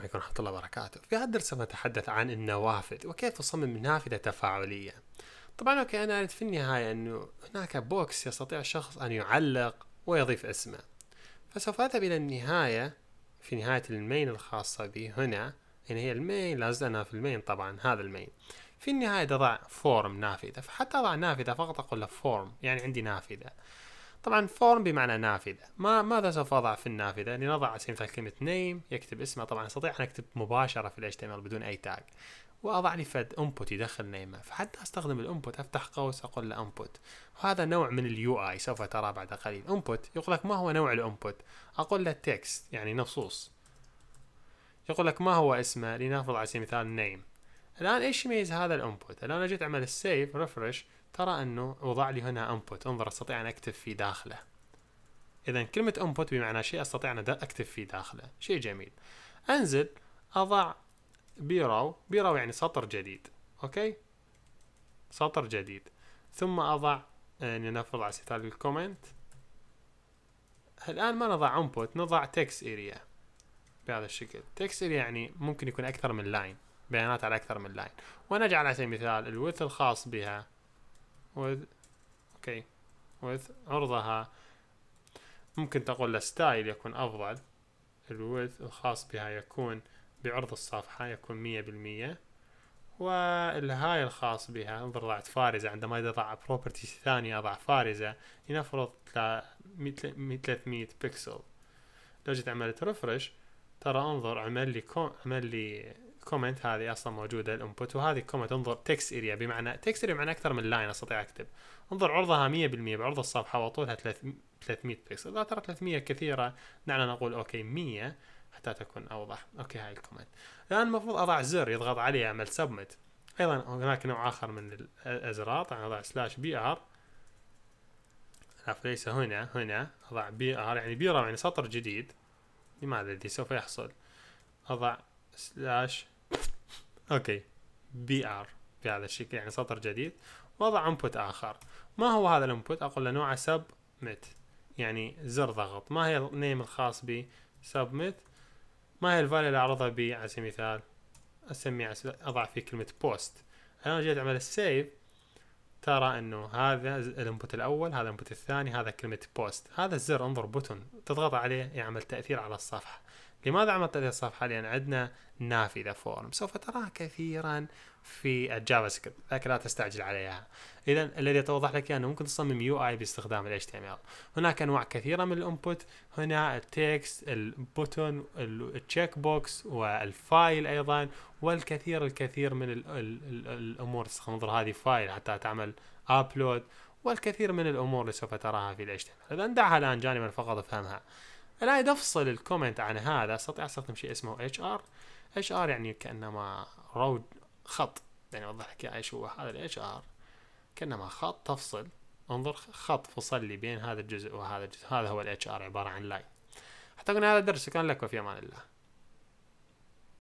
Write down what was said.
عليكم ورحمة الله وبركاته في هذا الدرس سنتحدث عن النوافذ وكيف تصمم نافذة تفاعلية طبعا اوكي انا اعرف في النهاية انه هناك بوكس يستطيع الشخص ان يعلق ويضيف اسمه فسوف اذهب الى النهاية في نهاية المين الخاصة بي هنا يعني هي المين لازلنا في المين طبعا هذا المين في النهاية اضع فورم نافذة فحتى أضع نافذة فقط أقول له فورم يعني عندي نافذة طبعا فورم بمعنى نافذه ما ماذا سوف اضع في النافذه لنضع على سبيل المثال كلمه نيم يكتب اسمه طبعا استطيع ان اكتب مباشره في الاتش HTML بدون اي تاج واضع لي فد انبوت يدخل نيمه فحتى استخدم الانبوت افتح قوس اقول له انبوت وهذا نوع من اليو اي سوف ترى بعد قليل انبوت يقول لك ما هو نوع الانبوت اقول له تكست يعني نصوص يقول لك ما هو اسمه لنفرض على سبيل المثال نيم الان ايش يميز هذا الانبوت الان اجيت اعمل السيف ريفرش ترى أنه وضع لي هنا انبوت انظر أستطيع أن أكتب في داخله إذا كلمة انبوت بمعنى شيء أستطيع أن أكتب في داخله شيء جميل أنزل أضع بيرو بيرو يعني سطر جديد أوكي سطر جديد ثم أضع آه، لنفرض على سبيل الكومنت الآن ما نضع انبوت نضع تكست اريا بهذا الشكل تكست اريا يعني ممكن يكون أكثر من لاين بيانات على أكثر من لاين ونجعل على سبيل المثال الوث الخاص بها with اوكي okay. with عرضها ممكن تقول الستايل يكون افضل الويث الخاص بها يكون بعرض الصفحة يكون مية بالمية والهاي الخاص بها انظر ضعت فارزة عندما أضع بروبرتي ثانية أضع فارزة لنفرض 300 بكسل لو جيت عملت ريفرش ترى انظر عمل لي كوم عمل لي الكومنت هذه اصلا موجوده الانبوت وهذه الكومنت انظر تكس اريا بمعنى تكس اريا بمعنى اكثر من لاين استطيع اكتب انظر عرضها 100% بعرض الصفحه وطولها 300 بكسل اذا ترى 300 كثيره دعنا نقول اوكي 100 حتى تكون اوضح اوكي هاي الكومنت الان المفروض اضع زر يضغط عليه اعمل سبمت ايضا هناك نوع اخر من الازرار طبعا اضع سلاش بي ار ليس هنا هنا اضع بي ار يعني بي ار يعني سطر جديد لماذا الذي سوف يحصل اضع سلاش اوكي بي ار بهذا الشكل يعني سطر جديد وضع انبوت اخر ما هو هذا الانبوت اقول له نوعه سب ميت يعني زر ضغط ما هي النيم الخاص ب ميت ما هي الفاليو اللي اعرضها ب على سبيل المثال اسميه اضع فيه كلمه بوست انا جيت اعمل السيف ترى انه هذا الانبوت الاول هذا الانبوت الثاني هذا كلمه بوست هذا الزر انظر بوتون تضغط عليه يعمل يعني تاثير على الصفحه لماذا عملت هذه الصفحه لان عندنا نافذه فورم سوف تراها كثيرا في الجافا سكريبت لكن لا تستعجل عليها اذا الذي يتوضح لك انه ممكن تصمم يو اي باستخدام ال HTML هناك انواع كثيره من الانبوت هنا التكست البوتون التشيك بوكس والفايل ايضا والكثير الكثير من الـ الـ الـ الامور انظر هذه فايل حتى تعمل ابلود والكثير من الامور اللي سوف تراها في ال HTML اذا دعها الان جانبا فقط افهمها الآن إذا افصل الكومنت عن هذا استطيع استخدم شيء اسمه اتش ار اتش ار يعني كانما رود خط يعني اوضح لك ايش هو هذا الاتش ار كانما خط تفصل انظر خط فصل لي بين هذا الجزء وهذا الجزء هذا هو الاتش ار عباره عن لاين اعتقد ان هذا الدرس كان لك وفي امان الله